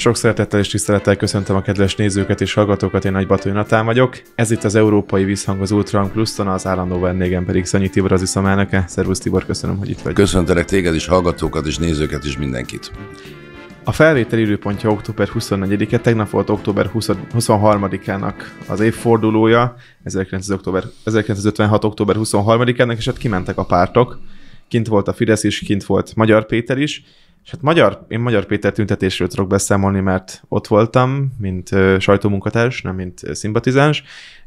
Sok szeretettel és tisztelettel köszöntöm a kedves nézőket és hallgatókat, én Nagy Batő Natán vagyok. Ez itt az Európai Visszhang az Ultra Pluszon, az állandó vendégem pedig Szanyi Tibor az iszom elnöke. Szervusz Tibor, köszönöm, hogy itt vagy. Köszöntelek téged is, hallgatókat és nézőket is mindenkit. A felvétel időpontja október 24-e, tegnap volt október 20, 23-ának az évfordulója, 1900 október, 1956. október 23-ának, és ott kimentek a pártok. Kint volt a Fidesz is, kint volt Magyar Péter is, és hát magyar, én Magyar Péter tüntetésről tudok beszámolni, mert ott voltam, mint sajtómunkatárs, nem mint szimpatizáns,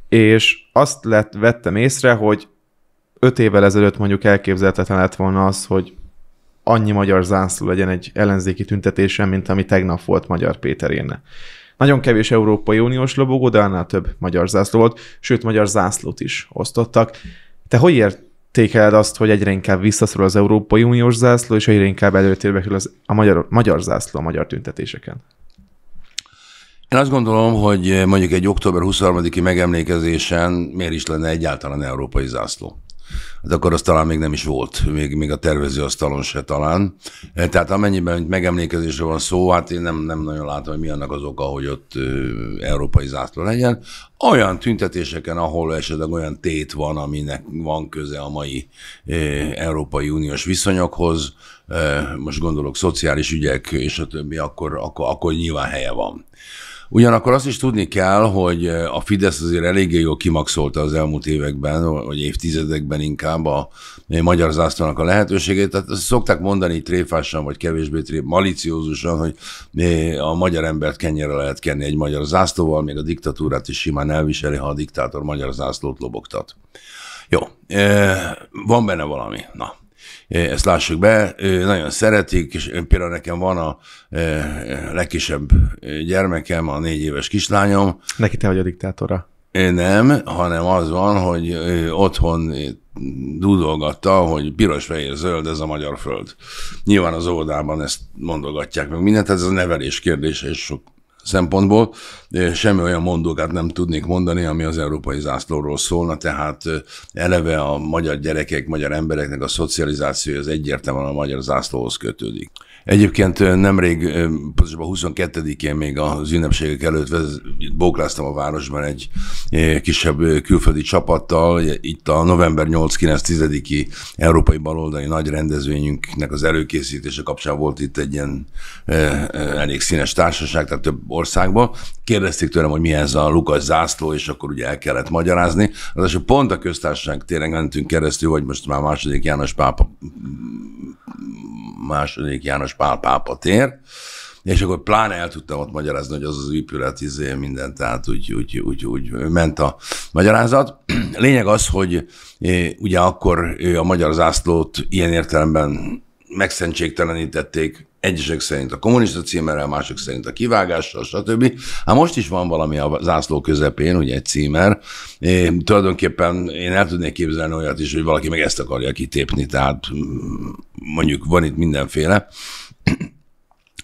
és azt lett, vettem észre, hogy öt évvel ezelőtt mondjuk elképzelhetetlen lett volna az, hogy annyi magyar zászló legyen egy ellenzéki tüntetésen, mint ami tegnap volt Magyar Péterén. Nagyon kevés Európai Uniós lobogó, de annál több magyar zászló volt, sőt, magyar zászlót is osztottak. Te hogy ért értékeled azt, hogy egyre inkább visszaszorul az Európai Uniós zászló, és egyre inkább előtérbe kül az, a magyar, magyar zászló a magyar tüntetéseken? Én azt gondolom, hogy mondjuk egy október 23-i megemlékezésen miért is lenne egyáltalán európai zászló? az akkor az talán még nem is volt, még, még a tervezőasztalon se talán. Eh, tehát amennyiben megemlékezésre van szó, hát én nem, nem nagyon látom, hogy mi annak az oka, hogy ott európai zászló legyen. Olyan tüntetéseken, ahol esetleg olyan tét van, aminek van köze a mai Európai Uniós viszonyokhoz, eh, most gondolok szociális ügyek és a többi, akkor, akkor, akkor nyilván helye van. Ugyanakkor azt is tudni kell, hogy eh, a Fidesz azért eléggé jól kimaxolta az elmúlt években, vagy évtizedekben inkább a magyar zászlónak a lehetőségét. Tehát szokták mondani tréfásan, vagy kevésbé tréf, maliciózusan, hogy eh, a magyar embert kenyere lehet kenni egy magyar zászlóval, még a diktatúrát is simán elviseli, ha a diktátor magyar zászlót lobogtat. Jó, eh, van benne valami. Na, ezt lássuk be, nagyon szeretik, és például nekem van a legkisebb gyermekem, a négy éves kislányom. Neki te vagy a diktátora. Nem, hanem az van, hogy otthon dúdolgatta, hogy piros, fehér, zöld, ez a magyar föld. Nyilván az óvodában ezt mondogatják meg mindent, ez a nevelés kérdése, és sok szempontból semmi olyan mondókát nem tudnék mondani, ami az európai zászlóról szólna, tehát eleve a magyar gyerekek, magyar embereknek a szocializációja az egyértelműen a magyar zászlóhoz kötődik. Egyébként nemrég, pontosabban 22-én még az ünnepségek előtt bókláztam a városban egy kisebb külföldi csapattal, itt a november 8-9-10-i európai baloldali nagy rendezvényünknek az előkészítése kapcsán volt itt egy ilyen elég színes társaság, tehát több országba. Kérdezték tőlem, hogy mi ez a Lukas zászló, és akkor ugye el kellett magyarázni. Az első pont a köztársaság téren mentünk keresztül, hogy most már második János pápa, második János Pál pápa tér, és akkor pláne el tudtam ott magyarázni, hogy az az épület, izé, minden, tehát úgy, úgy, úgy, úgy ment a magyarázat. Lényeg az, hogy ugye akkor a magyar zászlót ilyen értelemben megszentségtelenítették, egyesek szerint a kommunista címerrel, mások szerint a kivágással, stb. Hát most is van valami a zászló közepén, ugye egy címer. É, tulajdonképpen én el tudnék képzelni olyat is, hogy valaki meg ezt akarja kitépni, tehát mm, mondjuk van itt mindenféle.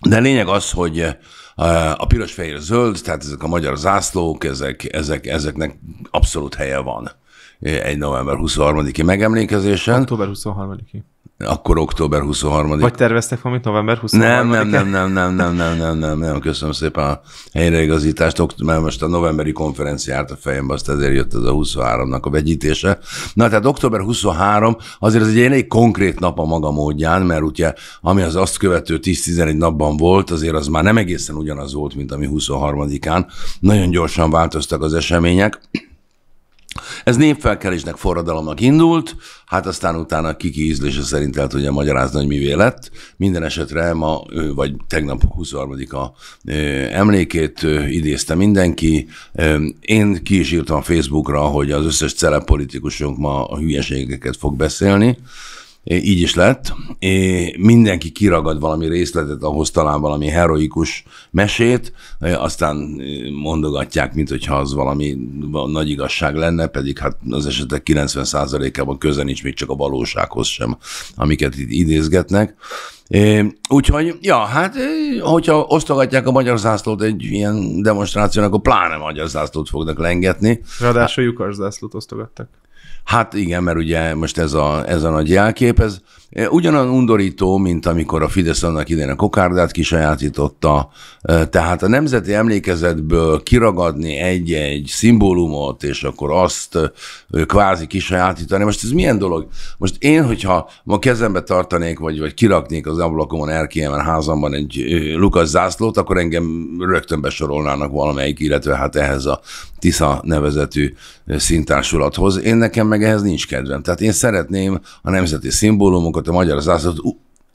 De lényeg az, hogy eh, a piros, fehér, zöld, tehát ezek a magyar zászlók, ezek, ezek, ezeknek abszolút helye van egy november 23-i megemlékezésen. Október 23-i. Akkor október 23 Vagy terveztek valamit november 23-án? Nem, nem, nem, nem, nem, nem, nem, nem, nem, nem, köszönöm szépen a helyreigazítást, mert most a novemberi konferencia járt a fejembe, azt ezért jött ez a 23-nak a vegyítése. Na, tehát október 23 azért az egy elég konkrét nap a maga módján, mert ugye, ami az azt követő 10-11 napban volt, azért az már nem egészen ugyanaz volt, mint ami 23-án. Nagyon gyorsan változtak az események ez népfelkelésnek, forradalomnak indult, hát aztán utána kiki ízlése szerint el tudja magyarázni, hogy mivé lett. Minden esetre ma, vagy tegnap 23-a emlékét idézte mindenki. Én ki is írtam a Facebookra, hogy az összes celepolitikusunk ma a hülyeségeket fog beszélni így is lett. É, mindenki kiragad valami részletet, ahhoz talán valami heroikus mesét, aztán mondogatják, mint hogyha az valami nagy igazság lenne, pedig hát az esetek 90%-ában köze nincs még csak a valósághoz sem, amiket itt idézgetnek. É, úgyhogy, ja, hát hogyha osztogatják a magyar zászlót egy ilyen demonstrációnak, akkor pláne magyar zászlót fognak lengetni. Ráadásul lyukas zászlót osztogattak. Hát igen, mert ugye most ez a, ez a nagy jelkép, ez Ugyanan undorító, mint amikor a Fidesz annak idején a kokárdát kisajátította, tehát a nemzeti emlékezetből kiragadni egy-egy szimbólumot, és akkor azt kvázi kisajátítani. Most ez milyen dolog? Most én, hogyha ma kezembe tartanék, vagy, vagy kiraknék az ablakomon, erkélyemen, házamban egy Lukas zászlót, akkor engem rögtön besorolnának valamelyik, illetve hát ehhez a TISZA nevezetű szintársulathoz. Én nekem meg ehhez nincs kedvem. Tehát én szeretném a nemzeti szimbólumokat, dolgokat a magyar zászlót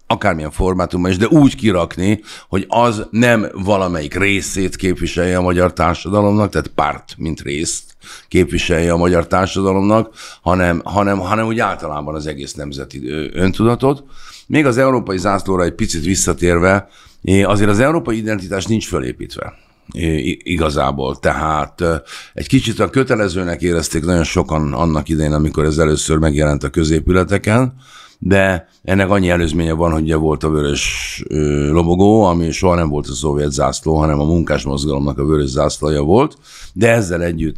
akármilyen formátumban is, de úgy kirakni, hogy az nem valamelyik részét képviselje a magyar társadalomnak, tehát párt, mint részt képviselje a magyar társadalomnak, hanem, hanem, hanem úgy általában az egész nemzeti öntudatot. Még az európai zászlóra egy picit visszatérve, azért az európai identitás nincs fölépítve igazából. Tehát egy kicsit a kötelezőnek érezték nagyon sokan annak idején, amikor ez először megjelent a középületeken, de ennek annyi előzménye van, hogy ugye volt a vörös lobogó, ami soha nem volt a szovjet zászló, hanem a munkásmozgalomnak a vörös zászlója volt, de ezzel együtt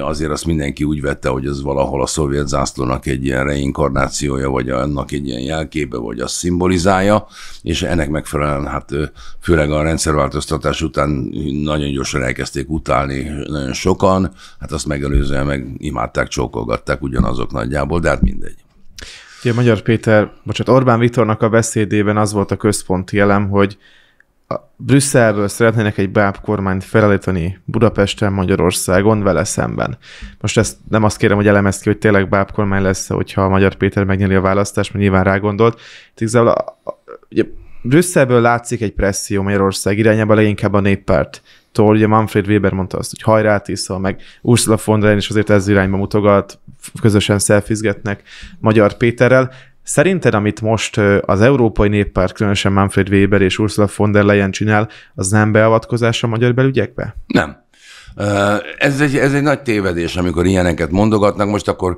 azért azt mindenki úgy vette, hogy ez valahol a szovjet zászlónak egy ilyen reinkarnációja, vagy annak egy ilyen jelképe, vagy azt szimbolizálja, és ennek megfelelően, hát főleg a rendszerváltoztatás után nagyon gyorsan elkezdték utálni nagyon sokan, hát azt megelőzően meg imádták, csókolgatták ugyanazok nagyjából, de hát mindegy. Ugye Magyar Péter, bocsánat, Orbán Viktornak a beszédében az volt a központi elem, hogy a Brüsszelből szeretnének egy báb kormányt felállítani Budapesten, Magyarországon vele szemben. Most ezt nem azt kérem, hogy elemezd ki, hogy tényleg báb kormány lesz, hogyha a Magyar Péter megnyeri a választást, mert nyilván rá gondolt. Itt igazából a, a, ugye Brüsszelből látszik egy presszió Magyarország irányába, leginkább a néppárt tól ugye Manfred Weber mondta azt, hogy hajrá Tisza, meg Ursula von der Leyen is azért ez irányba mutogat, közösen szelfizgetnek Magyar Péterrel. Szerinted, amit most az Európai Néppárt, különösen Manfred Weber és Ursula von der Leyen csinál, az nem beavatkozás a magyar belügyekbe? Nem. Ez egy, ez egy nagy tévedés, amikor ilyeneket mondogatnak. Most akkor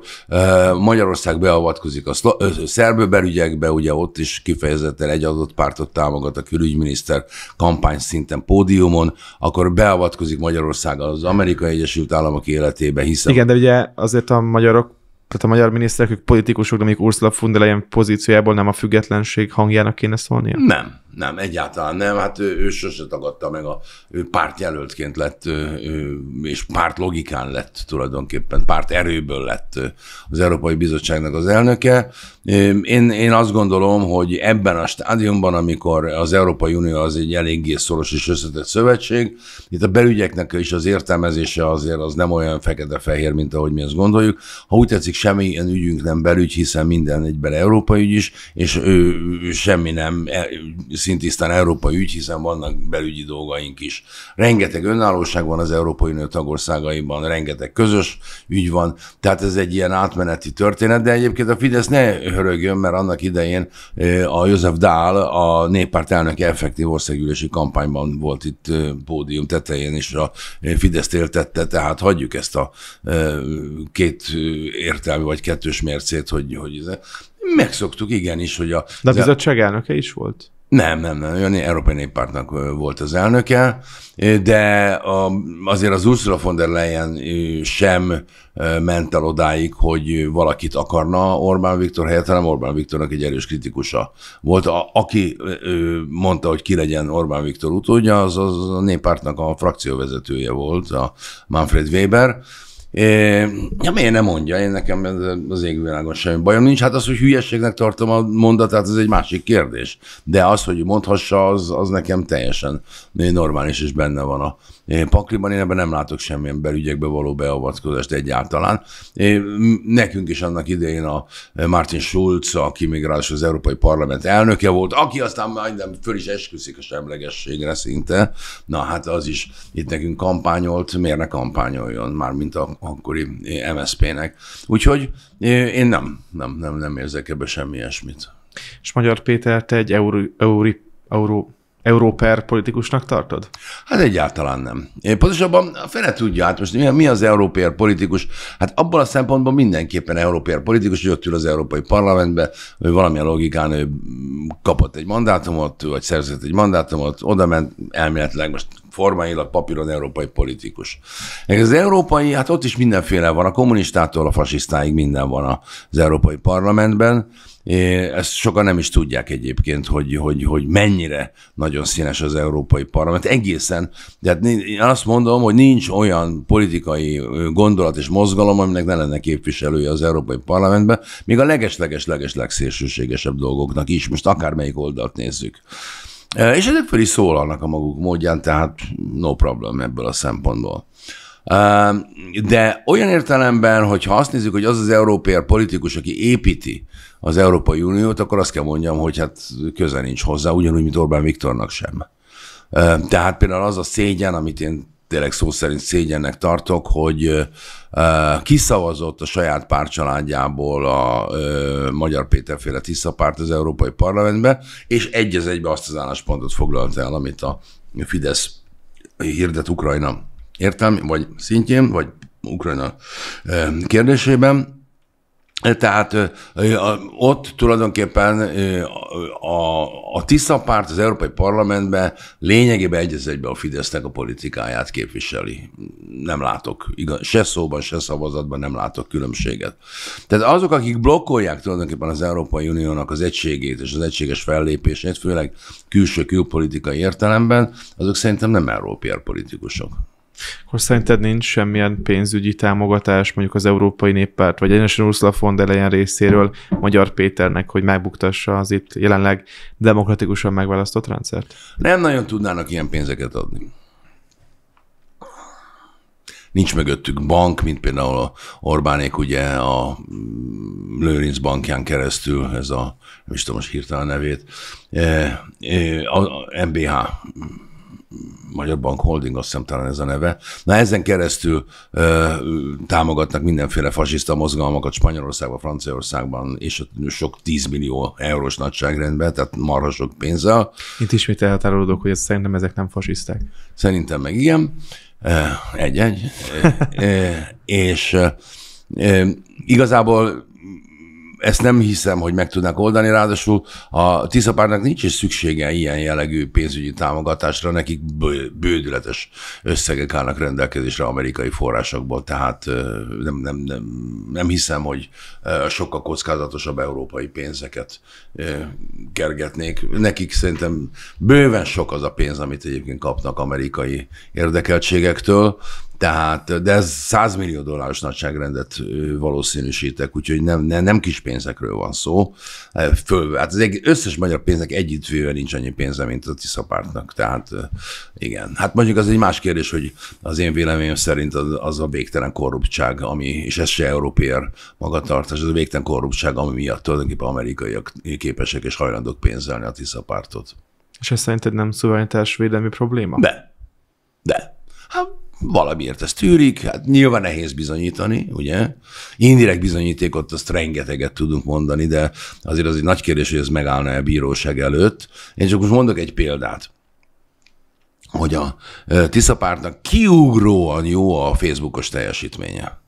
Magyarország beavatkozik a szlo- szerb belügyekbe, ugye ott is kifejezetten egy adott pártot támogat a külügyminiszter kampány szinten pódiumon, akkor beavatkozik Magyarország az Amerikai Egyesült Államok életébe, hiszen... Igen, de ugye azért a magyarok tehát a magyar miniszterek, ők politikusok, de mondjuk Ursula von der Leyen pozíciójából nem a függetlenség hangjának kéne szólnia? Nem, nem, egyáltalán nem. Hát ő, ő sose tagadta meg, a, ő pártjelöltként lett, ő, és párt logikán lett tulajdonképpen, párt erőből lett az Európai Bizottságnak az elnöke. Én, én azt gondolom, hogy ebben a stádiumban, amikor az Európai Unió az egy eléggé szoros és összetett szövetség, itt a belügyeknek is az értelmezése azért az nem olyan fekete-fehér, mint ahogy mi azt gondoljuk. Ha úgy tetszik, semmilyen ügyünk nem belügy, hiszen minden egyben európai ügy is, és ő, ő semmi nem e, szintisztán európai ügy, hiszen vannak belügyi dolgaink is. Rengeteg önállóság van az Európai Unió tagországaiban, rengeteg közös ügy van, tehát ez egy ilyen átmeneti történet, de egyébként a Fidesz ne hörögjön, mert annak idején a József Dál, a néppárt elnöke effektív országgyűlési kampányban volt itt pódium tetején, és a Fidesz éltette, tehát hagyjuk ezt a két értelmi vagy kettős mércét, hogy, hogy ez megszoktuk, igenis, hogy a... De a bizottság elnöke is volt? Nem, nem, nem, olyan Európai Néppártnak volt az elnöke, de a, azért az Ursula von der Leyen sem ment el odáig, hogy valakit akarna Orbán Viktor helyett, hanem Orbán Viktornak egy erős kritikusa volt. A, aki mondta, hogy ki legyen Orbán Viktor utódja, az, az a néppártnak a frakcióvezetője volt, a Manfred Weber, Ja, miért nem mondja? Én nekem az égvilágon semmi bajom nincs. Hát az, hogy hülyeségnek tartom a mondatát, az egy másik kérdés. De az, hogy mondhassa, az, az nekem teljesen normális, és benne van a, én pakliban én ebben nem látok semmilyen belügyekbe való beavatkozást egyáltalán. Nekünk is annak idején a Martin Schulz, aki még ráadásul az Európai Parlament elnöke volt, aki aztán majdnem föl is esküszik a semlegességre szinte. Na hát az is itt nekünk kampányolt, miért ne kampányoljon, már mint a akkori MSZP-nek. Úgyhogy én nem, nem, nem, nem érzek ebbe semmi ilyesmit. És Magyar Péter, te egy Euri, Euri, Euró, Európer politikusnak tartod? Hát egyáltalán nem. Én pontosabban a fene tudja, hát most mi az európér politikus? Hát abban a szempontból mindenképpen európér politikus, hogy ott ül az Európai Parlamentbe, hogy valamilyen logikán ő kapott egy mandátumot, vagy szerzett egy mandátumot, oda ment, elméletileg most formailag papíron európai politikus. Az európai, hát ott is mindenféle van, a kommunistától a fasisztáig minden van az Európai Parlamentben. Ezt sokan nem is tudják egyébként, hogy, hogy, hogy mennyire nagyon színes az Európai Parlament. Egészen, de hát én azt mondom, hogy nincs olyan politikai gondolat és mozgalom, aminek ne lenne képviselője az Európai Parlamentben, még a legesleges-leges legszélsőségesebb dolgoknak is, most akármelyik oldalt nézzük. És ezek föl is szólalnak a maguk módján, tehát no problem ebből a szempontból. De olyan értelemben, hogy ha azt nézzük, hogy az az európai politikus, aki építi az Európai Uniót, akkor azt kell mondjam, hogy hát köze nincs hozzá, ugyanúgy, mint Orbán Viktornak sem. Tehát például az a szégyen, amit én tényleg szó szerint szégyennek tartok, hogy kiszavazott a saját pártcsaládjából a Magyar Péterféle Tisza párt az Európai Parlamentbe, és egy az egybe azt az álláspontot foglalta el, amit a Fidesz hirdet Ukrajna Értem, vagy szintjén, vagy Ukrajna kérdésében. Tehát ott tulajdonképpen a, a Tisza párt az Európai Parlamentben lényegében egyez egybe a Fidesznek a politikáját képviseli. Nem látok, igaz, se szóban, se szavazatban nem látok különbséget. Tehát azok, akik blokkolják tulajdonképpen az Európai Uniónak az egységét és az egységes fellépését, főleg külső-külpolitikai értelemben, azok szerintem nem európai politikusok. Akkor szerinted nincs semmilyen pénzügyi támogatás mondjuk az Európai Néppárt, vagy egyenesen Ursula von der Leyen részéről Magyar Péternek, hogy megbuktassa az itt jelenleg demokratikusan megválasztott rendszert? Nem nagyon tudnának ilyen pénzeket adni. Nincs mögöttük bank, mint például a Orbánék ugye a Lőrinc bankján keresztül, ez a, nem is tudom most hirtelen nevét, e, e, a, a MBH Magyar Bank Holding, azt hiszem talán ez a neve. Na ezen keresztül ö, támogatnak mindenféle fasiszta mozgalmakat Spanyolországban, Franciaországban, és sok 10 millió eurós nagyságrendben, tehát marha sok pénzzel. Itt ismét elhatárolódok, hogy szerintem ezek nem fasiszták. Szerintem meg igen. Egy-egy. és igazából ezt nem hiszem, hogy meg tudnak oldani, ráadásul a Tiszapárnak nincs is szüksége ilyen jellegű pénzügyi támogatásra, nekik bődületes összegek állnak rendelkezésre amerikai forrásokból, tehát nem, nem, nem, nem hiszem, hogy sokkal kockázatosabb európai pénzeket kergetnék. Nekik szerintem bőven sok az a pénz, amit egyébként kapnak amerikai érdekeltségektől, tehát, de ez 100 millió dolláros nagyságrendet valószínűsítek, úgyhogy nem, nem, nem kis pénzekről van szó. Föl, hát az összes magyar pénznek együttvéve nincs annyi pénze, mint a Tiszapártnak. Tehát igen. Hát mondjuk az egy más kérdés, hogy az én véleményem szerint az, az a végtelen korruptság, ami, és ez se európér magatartás, az a végtelen korruptság, ami miatt tulajdonképpen amerikaiak képesek és hajlandók pénzelni a Tiszapártot. És ez szerinted nem szuverenitás védelmi probléma? De. De. Hát valamiért ezt tűrik, hát nyilván nehéz bizonyítani, ugye? Indirekt bizonyítékot azt rengeteget tudunk mondani, de azért az egy nagy kérdés, hogy ez megállna-e bíróság előtt. Én csak most mondok egy példát hogy a Tiszapártnak kiugróan jó a Facebookos teljesítménye.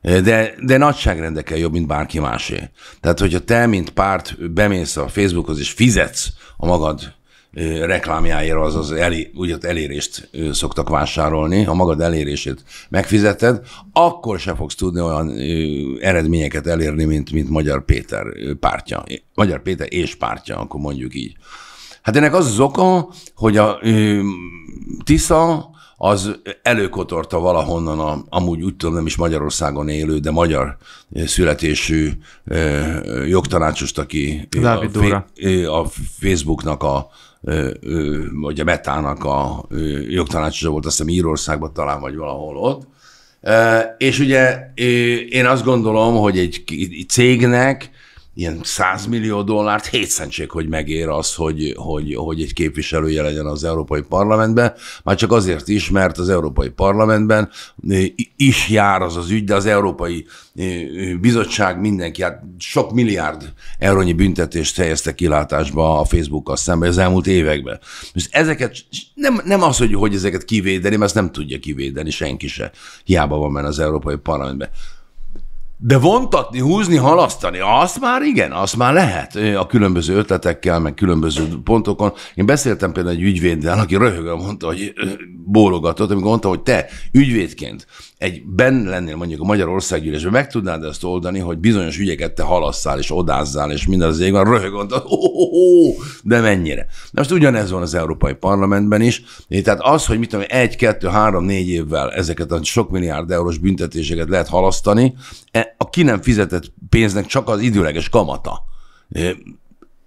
De, de nagyságrendekkel jobb, mint bárki másé. Tehát, hogyha te, mint párt bemész a Facebookhoz és fizetsz a magad reklámjáért az, az elé, ugye, elérést szoktak vásárolni, ha magad elérését megfizeted, akkor se fogsz tudni olyan eredményeket elérni, mint, mint Magyar Péter pártja. Magyar Péter és pártja, akkor mondjuk így. Hát ennek az az oka, hogy a ö, Tisza az előkotorta valahonnan a, amúgy úgy tudom, nem is Magyarországon élő, de magyar születésű ö, jogtanácsost, aki a, a Facebooknak a, vagy a Metának a jogtanácsosa volt, azt hiszem Írországban talán, vagy valahol ott. És ugye én azt gondolom, hogy egy cégnek ilyen 100 millió dollárt hétszentség, hogy megér az, hogy, hogy, hogy egy képviselője legyen az Európai Parlamentben, már csak azért is, mert az Európai Parlamentben eh, is jár az az ügy, de az Európai eh, Bizottság mindenki, hát sok milliárd eurónyi büntetést helyezte kilátásba a Facebookkal szemben az elmúlt években. És ezeket nem, nem az, hogy, hogy ezeket kivédeni, mert ezt nem tudja kivédeni senki se. Hiába van benne az Európai Parlamentben. De vontatni, húzni, halasztani, azt már igen, azt már lehet a különböző ötletekkel, meg különböző pontokon. Én beszéltem például egy ügyvéddel, aki röhögve mondta, hogy bólogatott, amikor mondta, hogy te ügyvédként egy benn lennél mondjuk a Magyarországgyűlésben, meg tudnád ezt oldani, hogy bizonyos ügyeket te halasszál és odázzál, és minden az égben röhögönt, oh, oh, oh, de mennyire. Na most ugyanez van az Európai Parlamentben is, tehát az, hogy mit tudom, egy, kettő, három, négy évvel ezeket a sok milliárd eurós büntetéseket lehet halasztani, e, a ki nem fizetett pénznek csak az időleges kamata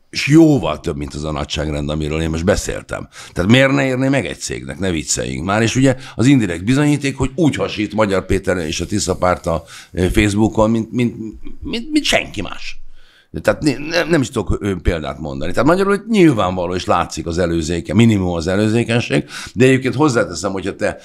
és jóval több, mint az a nagyságrend, amiről én most beszéltem. Tehát miért ne érné meg egy cégnek, ne vicceljünk már. És ugye az indirekt bizonyíték, hogy úgy hasít Magyar Péter és a Tisza párt a eh, Facebookon, mint, mint, mint, mint senki más. De tehát nem, nem is tudok példát mondani. Tehát magyarul hogy nyilvánvaló, és látszik az előzéke, minimum az előzékenység, de egyébként hozzáteszem, hogyha te,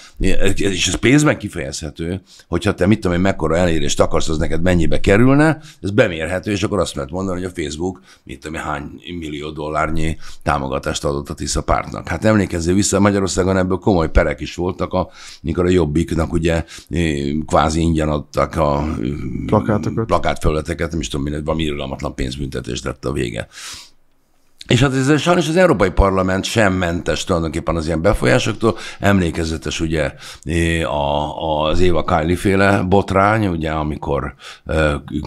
és ez pénzben kifejezhető, hogyha te mit tudom én, mekkora elérést akarsz, az neked mennyibe kerülne, ez bemérhető, és akkor azt lehet mondani, hogy a Facebook mit tudom én, hány millió dollárnyi támogatást adott a Tisza pártnak. Hát emlékezzél vissza, Magyarországon ebből komoly perek is voltak, amikor a jobbiknak ugye kvázi ingyen adtak a plakátokat, plakátfelületeket, nem is tudom, mindegy, van, irgalmatlan pénzbüntetés lett a vége. És hát ez sajnos az Európai Parlament sem mentes tulajdonképpen az ilyen befolyásoktól. Emlékezetes ugye a, az Éva Kylie féle botrány, ugye amikor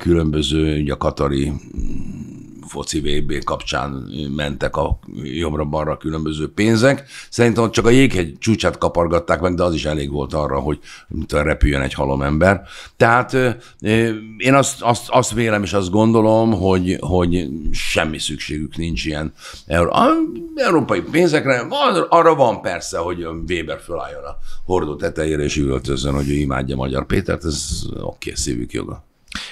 különböző ugye a katari foci VB kapcsán mentek a jobbra-balra különböző pénzek. Szerintem ott csak a jéghegy csúcsát kapargatták meg, de az is elég volt arra, hogy mint a repüljön egy halom ember. Tehát én azt, azt, azt vélem és azt gondolom, hogy, hogy semmi szükségük nincs ilyen európai pénzekre. Arra van persze, hogy Weber fölálljon a hordó tetejére és üvöltözön, hogy ő imádja Magyar Pétert, ez oké, okay, szívük joga.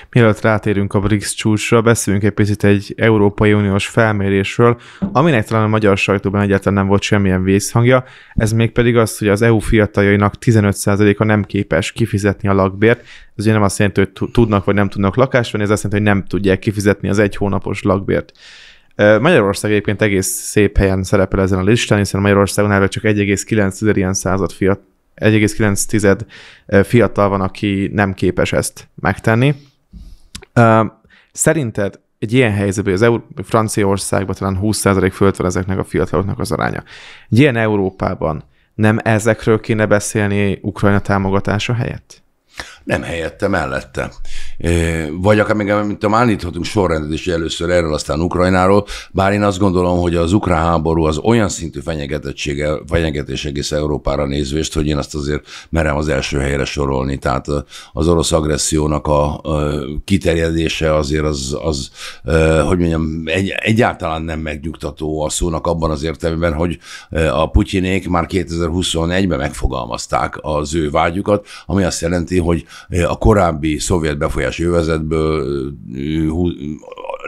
Mielőtt rátérünk a BRICS csúcsra, beszéljünk egy picit egy Európai Uniós felmérésről, aminek talán a magyar sajtóban egyáltalán nem volt semmilyen vészhangja, ez mégpedig az, hogy az EU fiataljainak 15%-a nem képes kifizetni a lakbért, ez ugye nem azt jelenti, hogy tudnak vagy nem tudnak lakást venni, ez azt jelenti, hogy nem tudják kifizetni az egy hónapos lakbért. Magyarország egyébként egész szép helyen szerepel ezen a listán, hiszen Magyarországon erre csak 1,9 ilyen század fiatal 1,9 fiatal van, aki nem képes ezt megtenni. Szerinted egy ilyen helyzetben, az Euró- Franciaországban talán 20% fölött van ezeknek a fiataloknak az aránya. Egy ilyen Európában nem ezekről kéne beszélni Ukrajna támogatása helyett? Nem helyette, mellette vagy akár még, mint tudom, állíthatunk sorrendet is először erről, aztán Ukrajnáról, bár én azt gondolom, hogy az ukrán háború az olyan szintű fenyegetettsége, fenyegetés egész Európára nézvést, hogy én azt azért merem az első helyre sorolni. Tehát az orosz agressziónak a, kiterjedése azért az, az hogy mondjam, egy, egyáltalán nem megnyugtató a szónak abban az értelemben, hogy a putyinék már 2021-ben megfogalmazták az ő vágyukat, ami azt jelenti, hogy a korábbi szovjet befolyás kutatási övezetből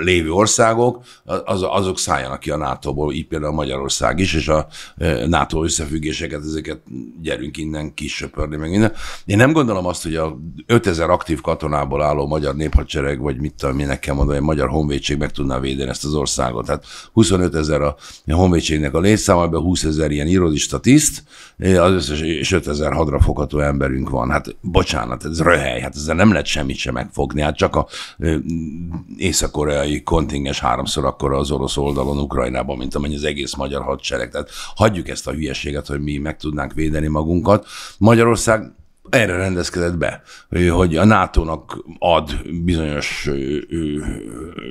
lévő országok, az, azok szálljanak ki a NATO-ból, így például Magyarország is, és a e, NATO összefüggéseket, ezeket gyerünk innen kisöpörni, meg minden. Én nem gondolom azt, hogy a 5000 aktív katonából álló magyar néphadsereg, vagy mit tudom, minek kell mondani, a magyar honvédség meg tudná védeni ezt az országot. Hát 25 ezer a honvédségnek a létszáma, ebben 20 ezer ilyen irodista tiszt, e, az összes, és 5 ezer hadrafogható emberünk van. Hát bocsánat, ez röhely, hát ezzel nem lehet semmit sem megfogni, hát csak a e, észak ukrajnai kontingens háromszor akkor az orosz oldalon Ukrajnában, mint amennyi az egész magyar hadsereg. Tehát hagyjuk ezt a hülyeséget, hogy mi meg tudnánk védeni magunkat. Magyarország erre rendezkedett be, hogy a NATO-nak ad bizonyos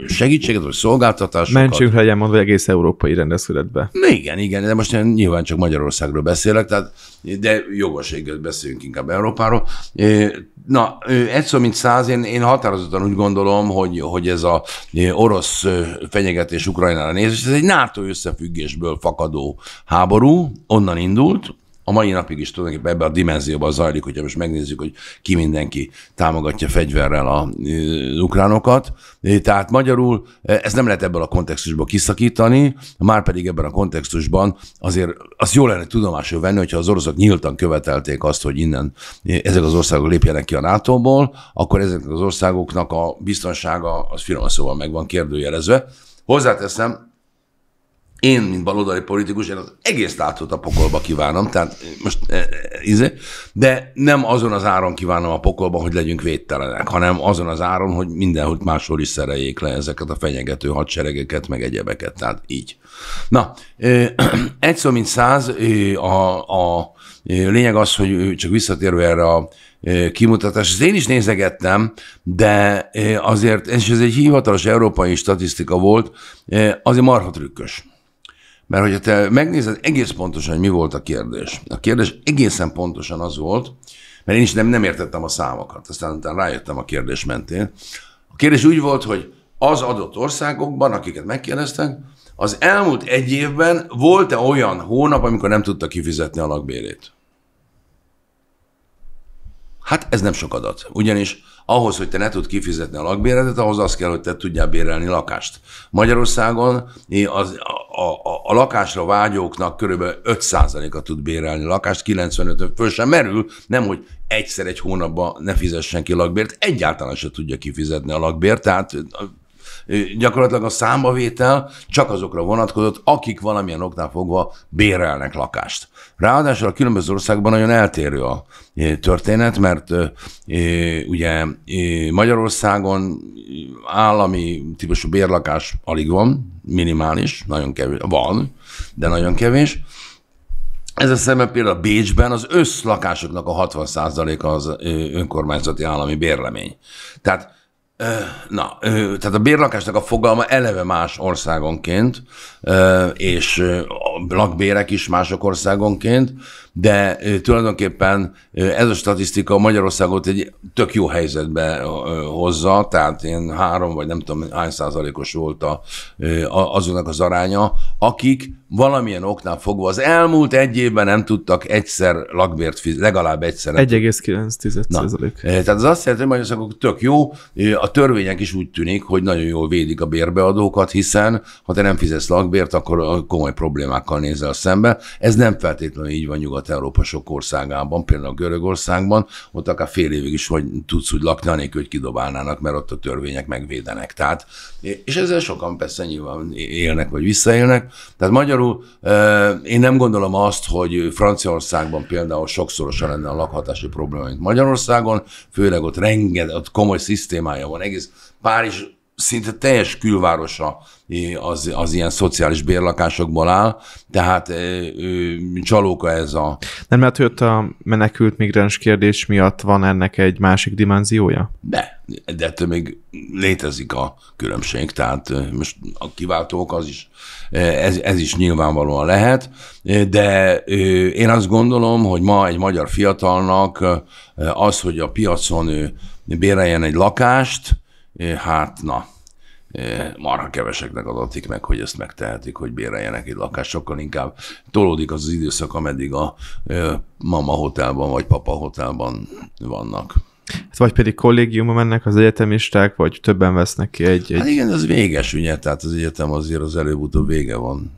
segítséget, vagy szolgáltatásokat. Mentsünk legyen mondva, hogy egész európai rendezkedett be. Igen, igen, de most nyilván csak Magyarországról beszélek, tehát, de jogoséget beszélünk inkább Európáról. Na, egyszer mint száz, én, én határozottan úgy gondolom, hogy, hogy ez a orosz fenyegetés Ukrajnára és ez egy NATO összefüggésből fakadó háború, onnan indult, a mai napig is tulajdonképpen ebbe a dimenzióban zajlik, hogyha most megnézzük, hogy ki mindenki támogatja fegyverrel a, ukránokat. Tehát magyarul ezt nem lehet ebből a kontextusból kiszakítani, már pedig ebben a kontextusban azért azt jó lenne tudomásul venni, hogyha az oroszok nyíltan követelték azt, hogy innen ezek az országok lépjenek ki a NATO-ból, akkor ezek az országoknak a biztonsága az finom szóval meg van kérdőjelezve. Hozzáteszem, én, mint baloldali politikus, én az egész látot a pokolba kívánom, tehát most izé, de nem azon az áron kívánom a pokolba, hogy legyünk védtelenek, hanem azon az áron, hogy mindenhol máshol is szereljék le ezeket a fenyegető hadseregeket, meg egyebeket, tehát így. Na, egy szó, mint száz, a, a lényeg az, hogy csak visszatérve erre a kimutatás. Ezt én is nézegettem, de azért, és ez egy hivatalos európai statisztika volt, azért marha trükkös. Mert hogyha te megnézed egész pontosan, hogy mi volt a kérdés. A kérdés egészen pontosan az volt, mert én is nem, nem értettem a számokat, aztán utána rájöttem a kérdés mentén. A kérdés úgy volt, hogy az adott országokban, akiket megkérdeztek, az elmúlt egy évben volt-e olyan hónap, amikor nem tudta kifizetni a lakbérét? Hát ez nem sok adat. Ugyanis ahhoz, hogy te ne tud kifizetni a lakbéredet, ahhoz az kell, hogy te tudjál bérelni lakást. Magyarországon az, a, a, a lakásra vágyóknak kb. 5%-a tud bérelni lakást, 95-ön föl sem merül, nem hogy egyszer egy hónapban ne fizessen ki lakbért, egyáltalán se tudja kifizetni a lakbért, tehát gyakorlatilag a számbavétel csak azokra vonatkozott, akik valamilyen oknál fogva bérelnek lakást. Ráadásul a különböző országban nagyon eltérő a történet, mert ugye Magyarországon állami típusú bérlakás alig van, minimális, nagyon kevés, van, de nagyon kevés. Ez a szemben például Bécsben az összlakásoknak a 60%-a az önkormányzati állami bérlemény. Tehát Na, tehát a bérlakásnak a fogalma eleve más országonként, és a lakbérek is mások országonként, de tulajdonképpen ez a statisztika Magyarországot egy tök jó helyzetbe hozza, tehát én három vagy nem tudom hány százalékos volt a, azoknak az aránya, akik valamilyen oknál fogva az elmúlt egy évben nem tudtak egyszer lakbért fizetni, legalább egyszer. 1,9 százalék. Tehát az azt jelenti, hogy Magyarországok tök jó, a törvények is úgy tűnik, hogy nagyon jól védik a bérbeadókat, hiszen ha te nem fizetsz lakbért, akkor komoly problémákkal nézel szembe. Ez nem feltétlenül így van nyugat Nyugat-Európa sok országában, például Görögországban, ott akár fél évig is hogy tudsz úgy lakni, anélkül, hogy kidobálnának, mert ott a törvények megvédenek. Tehát, és ezzel sokan persze nyilván élnek, vagy visszaélnek. Tehát magyarul én nem gondolom azt, hogy Franciaországban például sokszorosan lenne a lakhatási probléma, mint Magyarországon, főleg ott rengeteg, ott komoly szisztémája van, egész Párizs szinte teljes külvárosa az, az ilyen szociális bérlakásokból áll, tehát csalóka ez a... Nem lehet, hogy ott a menekült migráns kérdés miatt van ennek egy másik dimenziója? De, de ettől még létezik a különbség, tehát most a kiváltók az is, ez, ez is nyilvánvalóan lehet, de én azt gondolom, hogy ma egy magyar fiatalnak az, hogy a piacon béreljen egy lakást, hát na, marha keveseknek adatik meg, hogy ezt megtehetik, hogy béreljenek egy lakást, sokkal inkább tolódik az az időszak, ameddig a mama hotelban vagy papa hotelban vannak. Hát vagy pedig kollégiuma mennek az egyetemisták, vagy többen vesznek ki egy... Hát egy... Hát igen, ez véges ügye, tehát az egyetem azért az előbb-utóbb vége van.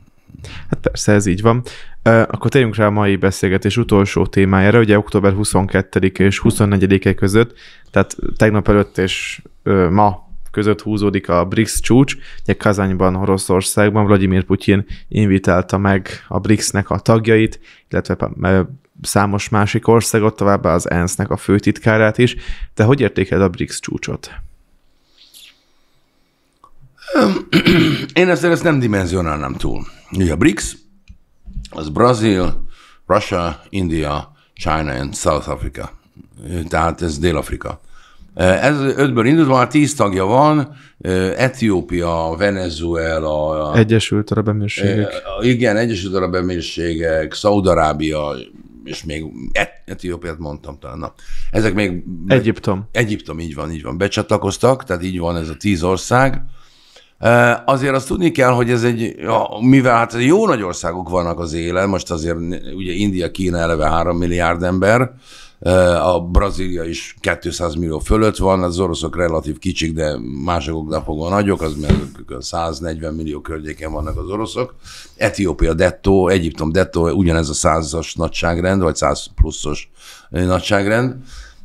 Hát persze, ez így van. Akkor térjünk rá a mai beszélgetés utolsó témájára, ugye október 22 és 24-e között, tehát tegnap előtt és ma között húzódik a BRICS csúcs. Ugye Kazányban, Oroszországban Vladimir Putyin invitálta meg a BRICS-nek a tagjait, illetve számos másik országot, továbbá az ENSZ-nek a főtitkárát is. De hogy értékeled a BRICS csúcsot? Én ezt ezt nem dimenzionálnám túl. Ugye a BRICS, az Brazil, Russia, India, China and South Africa. Tehát ez Dél-Afrika. Ez ötből indult, már tíz tagja van, Etiópia, Venezuela, Egyesült Arab Emírségek. Igen, Egyesült Arab Emírségek, Szaudarábia, és még Etiópiát mondtam talán. Na, ezek még... Egyiptom. Egyiptom, így van, így van. Becsatlakoztak, tehát így van ez a tíz ország. Azért azt tudni kell, hogy ez egy, mivel hát jó nagy országok vannak az élen, most azért ugye India, Kína eleve három milliárd ember, Eh, a Brazília is 200 millió fölött van, az oroszok relatív kicsik, de másokoknál fogva nagyok, az mert 140 millió környéken vannak az oroszok. Etiópia dettó, Egyiptom dettó, ugyanez a százas nagyságrend, vagy száz pluszos nagyságrend.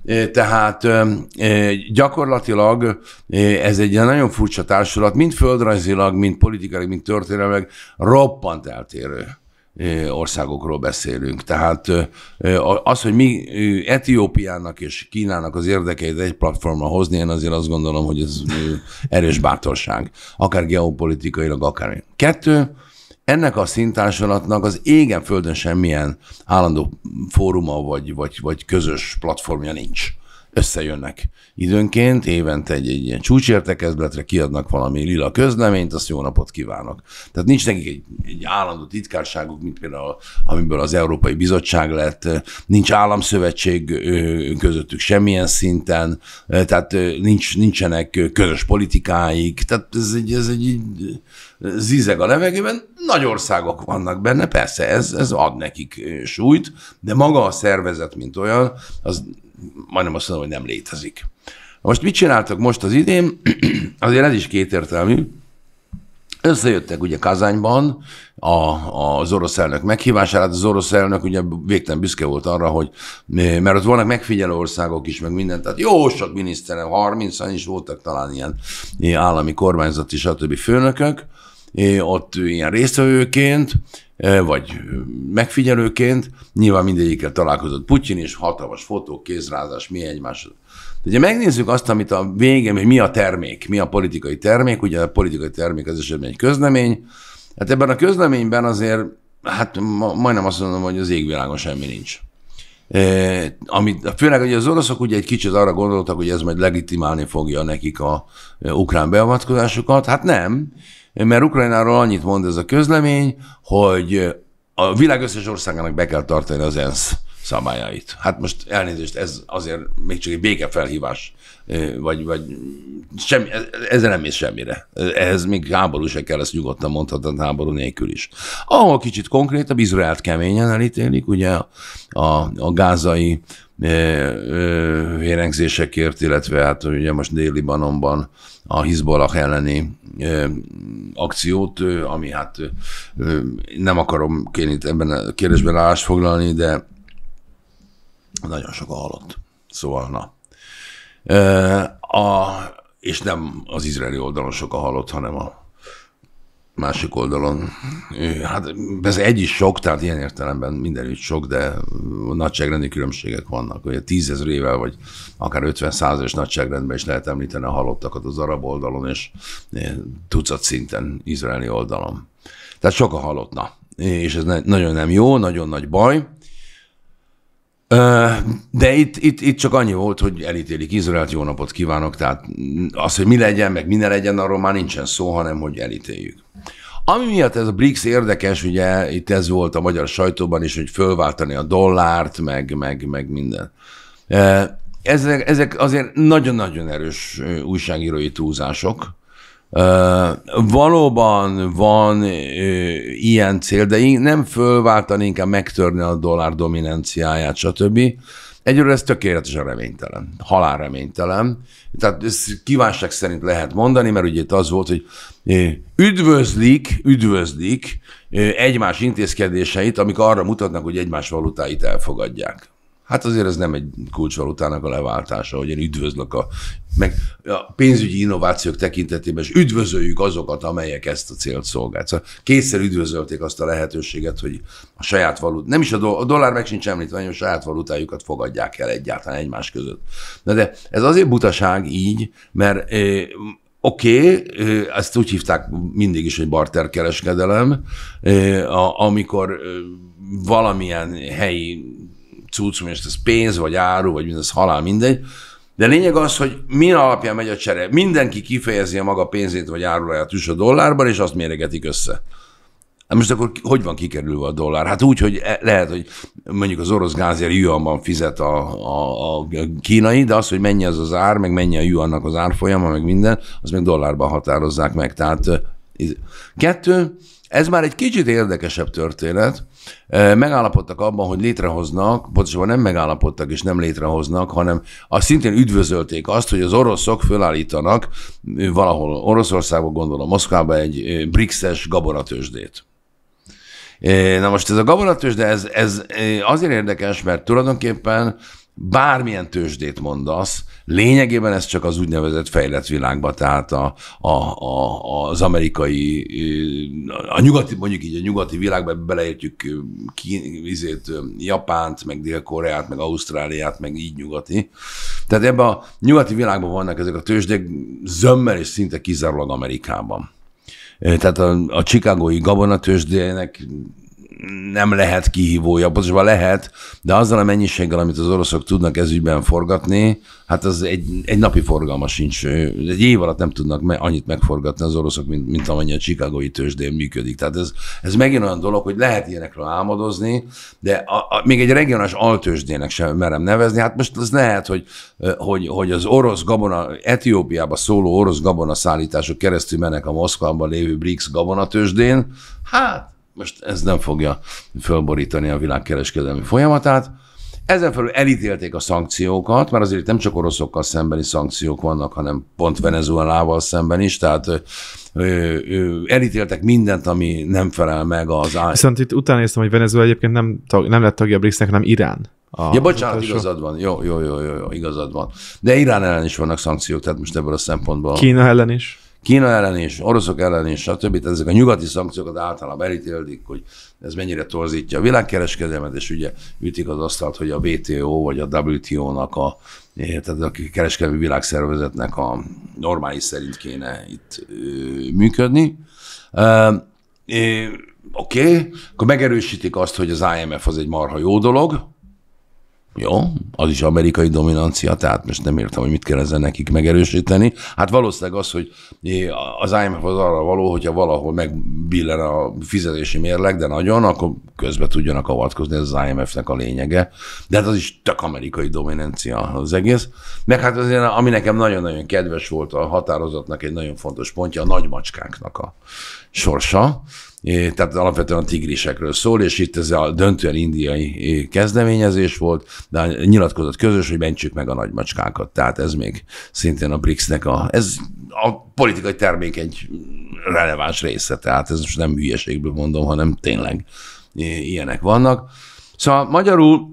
Eh, tehát eh, gyakorlatilag ez egy nagyon furcsa társulat, mind földrajzilag, mind politikailag, mind történelmileg roppant eltérő országokról beszélünk. Tehát az, hogy mi Etiópiának és Kínának az érdekeit egy platformra hozni, én azért azt gondolom, hogy ez erős bátorság. Akár geopolitikailag, akár. Kettő, ennek a szintársalatnak az égen földön semmilyen állandó fóruma vagy, vagy, vagy közös platformja nincs összejönnek időnként, évente egy, egy ilyen csúcsértekezletre kiadnak valami lila közleményt, azt jó napot kívánok. Tehát nincs nekik egy, egy állandó titkárságuk, mint például, amiből az Európai Bizottság lett, nincs államszövetség közöttük semmilyen szinten, tehát nincs, nincsenek közös politikáik, tehát ez egy, ez egy zizeg a levegőben, nagy országok vannak benne, persze ez, ez ad nekik súlyt, de maga a szervezet, mint olyan, az majdnem azt mondom, hogy nem létezik. Most mit csináltak most az idén? Azért ez is kétértelmű. Összejöttek ugye Kazányban a, az orosz elnök meghívására. Hát az orosz elnök ugye végtelen büszke volt arra, hogy mert ott vannak megfigyelő országok is, meg mindent. Tehát jó sok miniszterem, 30-an is voltak talán ilyen állami kormányzati, stb. főnökök ott ilyen résztvevőként, vagy megfigyelőként, nyilván mindegyikkel találkozott Putyin, és hatalmas fotók, kézrázás, mi egymás. De ugye megnézzük azt, amit a végén, hogy mi a termék, mi a politikai termék, ugye a politikai termék az esetben egy közlemény, hát ebben a közleményben azért, hát ma, majdnem azt mondom, hogy az égvilágon semmi nincs. E, amit, főleg, ugye az oroszok ugye egy kicsit arra gondoltak, hogy ez majd legitimálni fogja nekik a ukrán beavatkozásukat, hát nem, mert Ukrajnáról annyit mond ez a közlemény, hogy a világ összes országának be kell tartani az ENSZ szabályait. Hát most elnézést, ez azért még csak egy békefelhívás vagy, vagy semmi, ez nem is semmire. Ehhez még háború se kell, ezt nyugodtan mondhatod háború nélkül is. Ahol kicsit a Izraelt keményen elítélik, ugye a, a, a gázai vérengzésekért, illetve hát ugye most Dél-Libanonban a Hizbollah elleni ö, akciót, ö, ami hát ö, nem akarom én ebben a kérdésben állást foglalni, de nagyon sok a halott. Szóval na. A, és nem az izraeli oldalon sok a halott, hanem a másik oldalon. Hát ez egy is sok, tehát ilyen értelemben mindenütt sok, de nagyságrendi különbségek vannak. Ugye tízezrével, vagy akár 50 százalékos nagyságrendben is lehet említeni a halottakat az arab oldalon, és tucat szinten izraeli oldalon. Tehát sok a halottna. És ez ne, nagyon nem jó, nagyon nagy baj. De itt, itt, itt csak annyi volt, hogy elítélik Izraelt, jó napot kívánok, tehát az, hogy mi legyen, meg mi ne legyen, arról már nincsen szó, hanem hogy elítéljük. Ami miatt ez a BRICS érdekes, ugye itt ez volt a magyar sajtóban is, hogy fölváltani a dollárt, meg, meg, meg minden. Ezek, ezek azért nagyon-nagyon erős újságírói túlzások, Valóban van ilyen cél, de nem fölváltani, inkább megtörni a dollár dominanciáját, stb. Egyről ez tökéletesen reménytelen, halál reménytelen. Tehát ezt kívánság szerint lehet mondani, mert ugye itt az volt, hogy üdvözlik, üdvözlik egymás intézkedéseit, amik arra mutatnak, hogy egymás valutáit elfogadják. Hát azért ez nem egy kulcsvalutának a leváltása, hogy én üdvözlök a, meg a pénzügyi innovációk tekintetében, és üdvözöljük azokat, amelyek ezt a célt szolgálják. Szóval kétszer üdvözölték azt a lehetőséget, hogy a saját valut, nem is a, do, a dollár meg sincs említve, hanem a saját valutájukat fogadják el egyáltalán egymás között. Na de ez azért butaság így, mert Oké, okay, ezt úgy hívták mindig is, hogy barterkereskedelem, amikor valamilyen helyi cucc, most ez pénz, vagy áru, vagy mindez halál, mindegy. De lényeg az, hogy mi alapján megy a csere. Mindenki kifejezi a maga pénzét vagy áruláját is a dollárban, és azt méregetik össze. Na hát most akkor hogy van kikerülve a dollár? Hát úgy, hogy e- lehet, hogy mondjuk az orosz gázért yuanban fizet a, a, a kínai, de az, hogy mennyi az az ár, meg mennyi a yuannak az árfolyama, meg minden, az meg dollárban határozzák meg. Tehát kettő, ez már egy kicsit érdekesebb történet. E, megállapodtak abban, hogy létrehoznak, pontosabban nem megállapodtak és nem létrehoznak, hanem azt szintén üdvözölték azt, hogy az oroszok fölállítanak valahol Oroszországban, gondolom Moszkvában egy BRICS-es gabonatősdét. E, na most ez a gabonatős, de ez, ez azért érdekes, mert tulajdonképpen bármilyen tőzsdét mondasz, Lényegében ez csak az úgynevezett fejlett világba, tehát a, a, a, az amerikai, a nyugati, mondjuk így a nyugati világban beleértjük Kín, Japánt, meg Dél-Koreát, meg Ausztráliát, meg így nyugati. Tehát ebben a nyugati világban vannak ezek a tőzsdék, zömmel és szinte kizárólag Amerikában. Tehát a, a Chicagói gabonatősdének nem lehet kihívója, pontosabban lehet, de azzal a mennyiséggel, amit az oroszok tudnak ezügyben forgatni, hát az egy, egy napi forgalma sincs. Egy év alatt nem tudnak me, annyit megforgatni az oroszok, mint, mint amennyi a Chicagói tőzsdén működik. Tehát ez, ez megint olyan dolog, hogy lehet ilyenekről álmodozni, de a, a, még egy regionális altőzsdének sem merem nevezni. Hát most az lehet, hogy, hogy, hogy az orosz gabona, Etiópiába szóló orosz gabona szállítások keresztül mennek a Moszkvában lévő BRICS tőzsdén. Hát most ez nem fogja fölborítani a világkereskedelmi folyamatát. Ezen felül elítélték a szankciókat, mert azért nem csak oroszokkal szembeni szankciók vannak, hanem pont Venezuelával szemben is, tehát ö, ö, elítéltek mindent, ami nem felel meg az... Viszont itt utána néztem, hogy Venezuela egyébként nem, tag, nem lett tagja a BRICS-nek, hanem Irán. A ja, bocsánat, utolsó. igazad van. Jó, jó, jó, jó, jó, igazad van. De Irán ellen is vannak szankciók, tehát most ebből a szempontból... Kína ellen is. Kína ellen és oroszok ellen és stb. Ezek a nyugati szankciókat általában elítélik, hogy ez mennyire torzítja a világkereskedelmet, és ugye ütik az asztalt, hogy a WTO vagy a WTO-nak a eh, tehát a kereskedelmi világszervezetnek a normális szerint kéne itt ö, eh, működni. Ehm, eh, oké, okay. akkor megerősítik azt, hogy az IMF az egy marha jó dolog, jó, az is amerikai dominancia, tehát most nem értem, hogy mit kell ezzel nekik megerősíteni. Hát valószínűleg az, hogy az IMF az arra való, hogyha valahol megbillen a fizetési mérleg, de nagyon, akkor közbe tudjanak avatkozni, ez az IMF-nek a lényege. De hát az is tök amerikai dominancia az egész. Meg hát azért, ami nekem nagyon-nagyon kedves volt a határozatnak egy nagyon fontos pontja, a nagymacskáknak a sorsa tehát alapvetően a tigrisekről szól, és itt ez a döntően indiai kezdeményezés volt, de a nyilatkozat közös, hogy mentsük meg a nagymacskákat. Tehát ez még szintén a BRICS-nek a, ez a politikai termék egy releváns része, tehát ez most nem hülyeségből mondom, hanem tényleg ilyenek vannak. Szóval magyarul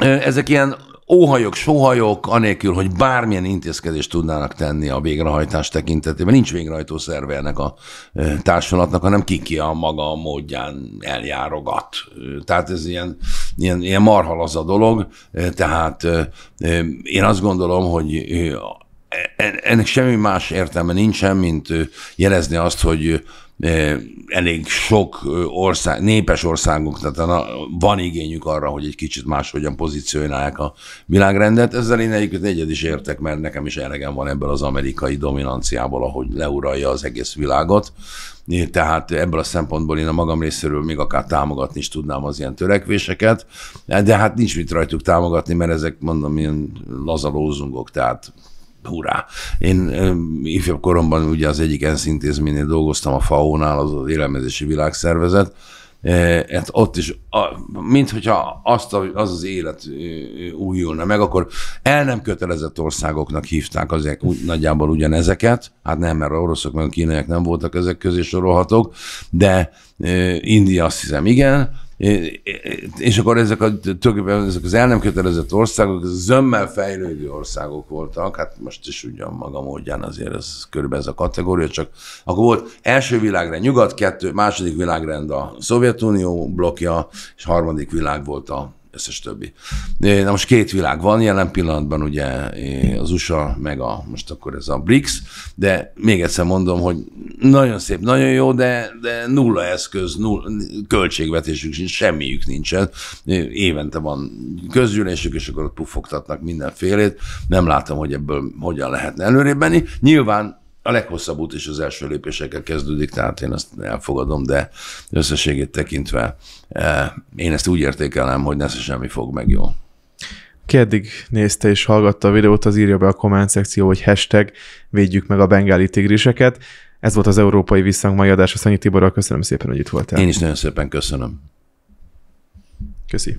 ezek ilyen óhajok, sohajok, anélkül, hogy bármilyen intézkedést tudnának tenni a végrehajtás tekintetében. Nincs végrehajtó szerve ennek a társulatnak, hanem kiki a maga módján eljárogat. Tehát ez ilyen, ilyen, ilyen az a dolog. Tehát én azt gondolom, hogy e, ennek semmi más értelme nincsen, mint jelezni azt, hogy elég sok ország, népes országok, tehát van igényük arra, hogy egy kicsit máshogyan pozícionálják a világrendet. Ezzel én egyiket egyet is értek, mert nekem is elegem van ebből az amerikai dominanciából, ahogy leuralja az egész világot. Tehát ebből a szempontból én a magam részéről még akár támogatni is tudnám az ilyen törekvéseket, de hát nincs mit rajtuk támogatni, mert ezek mondom ilyen lazalózungok, tehát hurrá. Én ifjabb koromban ugye az egyik ENSZ intézménynél dolgoztam, a FAO-nál, az az Élelmezési Világszervezet, e, hát ott is, a, mint hogyha azt a, az az élet újulna meg, akkor el nem kötelezett országoknak hívták azért, úgy, nagyjából ugyanezeket, hát nem, mert a oroszok meg a kínaiak nem voltak ezek közé sorolhatók, de India azt hiszem igen, és akkor ezek, a, ezek az el nem kötelezett országok, ez zömmel fejlődő országok voltak, hát most is ugyan maga módján azért ez körülbelül ez a kategória, csak akkor volt első világrend nyugat, kettő, második világrend a Szovjetunió blokja, és harmadik világ volt a összes többi. Na most két világ van jelen pillanatban, ugye az USA, meg a, most akkor ez a BRICS, de még egyszer mondom, hogy nagyon szép, nagyon jó, de, de nulla eszköz, nulla, költségvetésük sincs, semmiük nincsen. Évente van közgyűlésük, és akkor ott pufogtatnak mindenfélét. Nem látom, hogy ebből hogyan lehetne előrébb menni. Nyilván a leghosszabb út is az első lépésekkel kezdődik, tehát én ezt elfogadom, de összességét tekintve eh, én ezt úgy értékelem, hogy nesze semmi fog meg jó. Ki eddig nézte és hallgatta a videót, az írja be a komment szekció, hogy hashtag védjük meg a bengáli tigriseket. Ez volt az Európai Visszhang mai adása. Szanyi Tiborral köszönöm szépen, hogy itt voltál. Én is nagyon szépen köszönöm. Köszi.